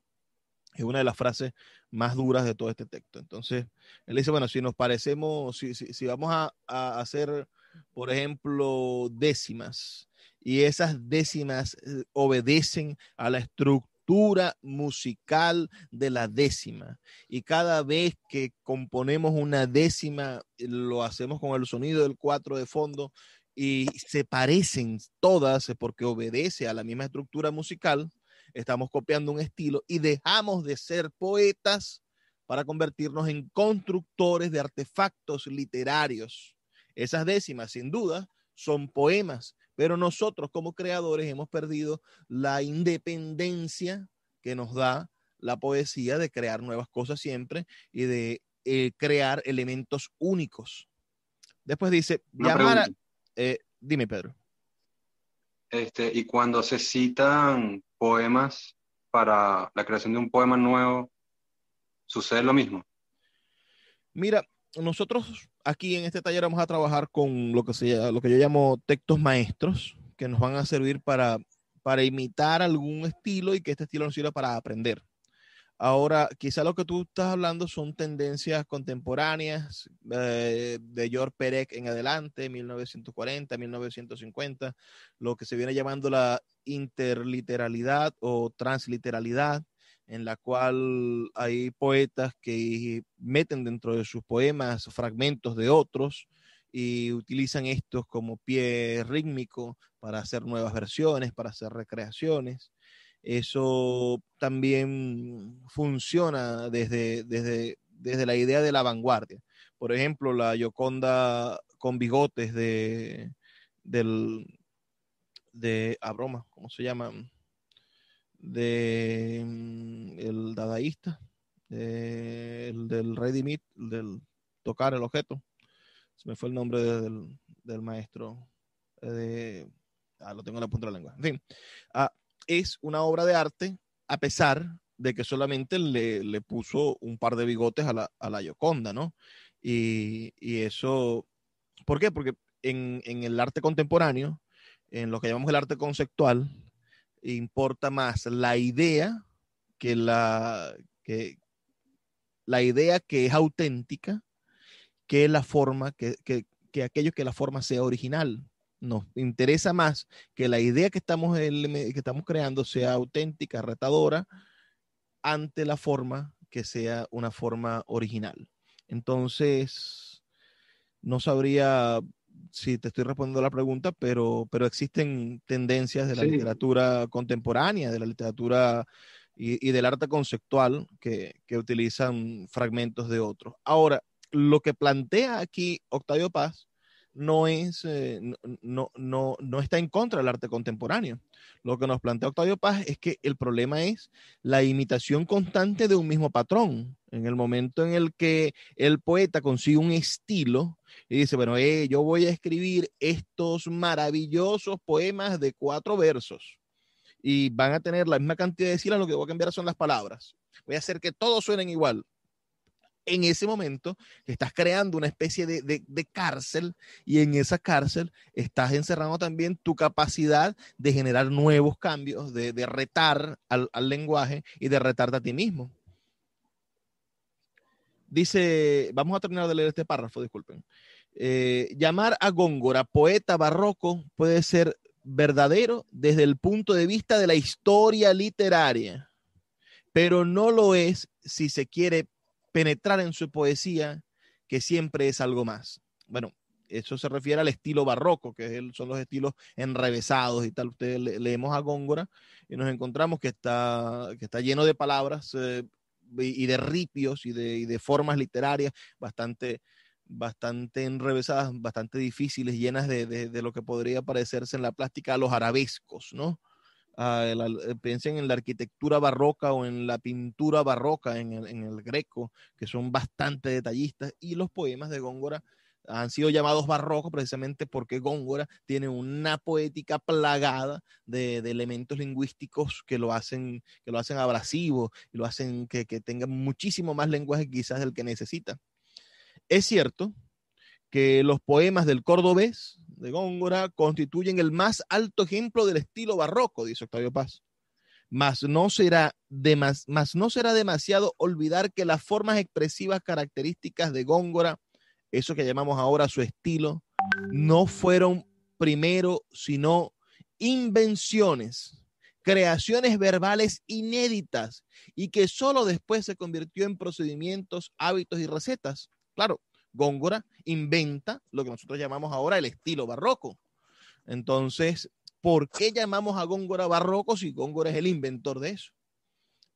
es una de las frases más duras de todo este texto. Entonces, él dice, bueno, si nos parecemos, si, si, vamos a, a hacer por ejemplo, décimas, y esas décimas eh, obedecen a la estructura musical de la décima. Y cada vez que componemos una décima, eh, lo hacemos con el sonido del cuatro de fondo y se parecen todas eh, porque obedece a la misma estructura musical. Estamos copiando un estilo y dejamos de ser poetas para convertirnos en constructores de artefactos literarios esas décimas, sin duda, son poemas, pero nosotros como creadores hemos perdido la independencia que nos da la poesía de crear nuevas cosas siempre y de eh, crear elementos únicos. Después dice, eh, dime, Pedro. Este, y cuando se citan poemas para la creación de un poema nuevo, ¿sucede lo mismo? Mira, nosotros aquí en este taller vamos a trabajar con lo que, lo que yo llamo textos maestros, que nos van a servir para, para imitar algún estilo y que este estilo nos sirva para aprender. Ahora, quizá lo que tú estás hablando son tendencias contemporáneas eh, de George Perec en adelante, 1940, 1950, lo que se viene llamando la interliteralidad o transliteralidad, en la cual hay poetas que meten dentro de sus poemas fragmentos de otros y utilizan estos como pie rítmico para hacer nuevas versiones, para hacer recreaciones. Eso también funciona desde, desde, la idea de la vanguardia. Por ejemplo, la Yoconda con bigotes de, del, de Abroma, ah, ¿cómo se llama? de mm, el dadaísta, eh, el del ready meet, del tocar el objeto. Se me fue el nombre del, del, maestro. Eh, ah, lo tengo en la punta de la lengua. En fin, ah, es una obra de arte a pesar de que solamente le, le puso un par de bigotes a la, a la Yoconda, ¿no? Y, y, eso, ¿por qué? Porque en, en el arte contemporáneo, en lo que llamamos el arte conceptual, importa más la idea que la, que, la idea que es auténtica que la forma, que, que, que aquello que la forma sea original. Nos interesa más que la idea que estamos, que estamos creando sea auténtica, retadora, ante la forma que sea una forma original. Entonces, no sabría Sí, te estoy respondiendo la pregunta, pero, existen tendencias de la literatura contemporánea, de la literatura y, del arte conceptual que, utilizan fragmentos de otros. Ahora, lo que plantea aquí Octavio Paz no es, eh, no, está en contra del arte contemporáneo. Lo que nos plantea Octavio Paz es que el problema es la imitación constante de un mismo patrón. En el momento en el que el poeta consigue un estilo y dice, bueno, eh, yo voy a escribir estos maravillosos poemas de cuatro versos y van a tener la misma cantidad de sílabas, lo que voy a cambiar son las palabras. Voy a hacer que todos suenen igual en ese momento estás creando una especie de, cárcel y en esa cárcel estás encerrando también tu capacidad de generar nuevos cambios, de, retar al, lenguaje y de retar a ti mismo. Dice, vamos a terminar de leer este párrafo, disculpen. Eh, llamar a Góngora poeta barroco puede ser verdadero desde el punto de vista de la historia literaria, pero no lo es si se quiere penetrar en su poesía, que siempre es algo más. Bueno, eso se refiere al estilo barroco, que son los estilos enrevesados y tal. Ustedes leemos a Góngora y nos encontramos que está, que está lleno de palabras eh, y de ripios y de, formas literarias bastante, bastante enrevesadas, bastante difíciles, llenas de, de, lo que podría parecerse en la plástica a los arabescos, ¿no? Eh, piensen en la arquitectura barroca o en la pintura barroca en el, greco, que son bastante detallistas, y los poemas de Góngora han sido llamados barrocos precisamente porque Góngora tiene una poética plagada de, elementos lingüísticos que lo hacen, que lo hacen abrasivo y lo hacen que, que tenga muchísimo más lenguaje quizás del que necesita. Es cierto que los poemas del cordobés de Góngora constituyen el más alto ejemplo del estilo barroco, dice Octavio Paz. Mas no, será no será demasiado olvidar que las formas expresivas características de Góngora, eso que llamamos ahora su estilo, no fueron primero, sino invenciones, creaciones verbales inéditas y que solo después se convirtió en procedimientos, hábitos y recetas. Claro, Góngora inventa lo que nosotros llamamos ahora el estilo barroco. Entonces, ¿por qué llamamos a Góngora barroco si Góngora es el inventor de eso?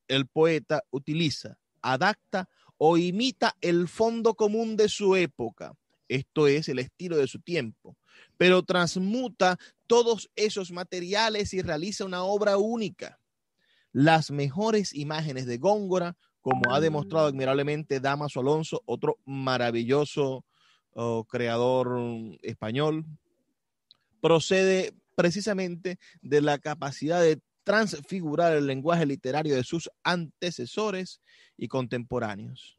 El poeta utiliza, adapta o imita el fondo común de su época, esto es el estilo de su tiempo, pero transmuta todos esos materiales y realiza una obra única. Las mejores imágenes de Góngora como ha mm. demostrado admirablemente Damaso Alonso, otro maravilloso oh, creador español, procede precisamente de la capacidad de transfigurar el lenguaje literario de sus antecesores y contemporáneos.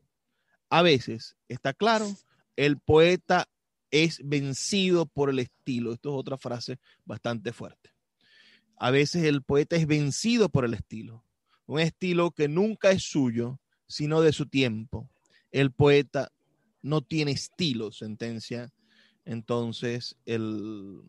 A veces, está claro, el poeta es vencido por el estilo. Esto es otra frase bastante fuerte. A veces el poeta es vencido por el estilo un estilo que nunca es suyo, sino de su tiempo. El poeta no tiene estilo, sentencia entonces el,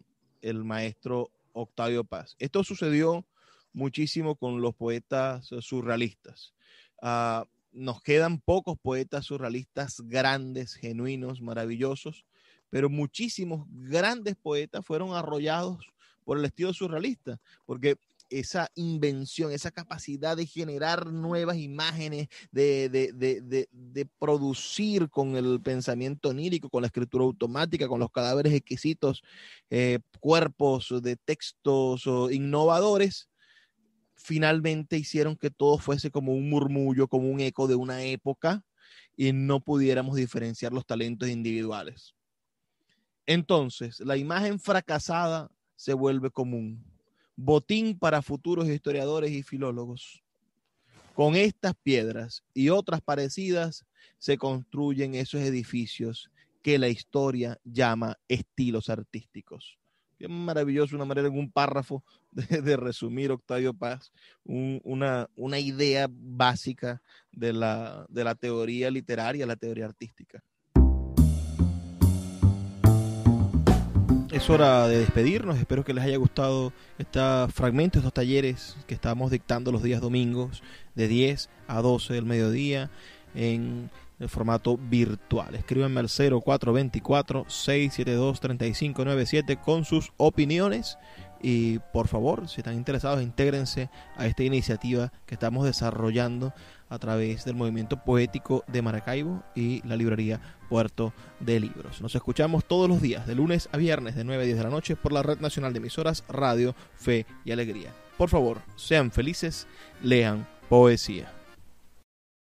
maestro Octavio Paz. Esto sucedió muchísimo con los poetas surrealistas. Ah, nos quedan pocos poetas surrealistas grandes, genuinos, maravillosos, pero muchísimos grandes poetas fueron arrollados por el estilo surrealista, porque esa invención, esa capacidad de generar nuevas imágenes, de, producir con el pensamiento onírico, con la escritura automática, con los cadáveres exquisitos, eh, cuerpos de textos innovadores, finalmente hicieron que todo fuese como un murmullo, como un eco de una época y no pudiéramos diferenciar los talentos individuales. Entonces, la imagen fracasada se vuelve común botín para futuros historiadores y filólogos. Con estas piedras y otras parecidas se construyen esos edificios que la historia llama estilos artísticos. Es maravilloso, una manera en un párrafo (laughs) de, resumir, Octavio Paz, una, idea básica de la, de la teoría literaria, la teoría artística. es hora de despedirnos. Espero que les haya gustado este fragmento, estos talleres que estamos dictando los días domingos de 10 a 12 del mediodía en el formato virtual. Escríbanme al 0424-672-3597 con sus opiniones y por favor, si están interesados, intégrense a esta iniciativa que estamos desarrollando a través del movimiento poético de Maracaibo y la librería Puerto de Libros. Nos escuchamos todos los días, de lunes a viernes, de 9 a 10 de la noche, por la Red Nacional de Emisoras Radio, Fe y Alegría. Por favor, sean felices, lean poesía.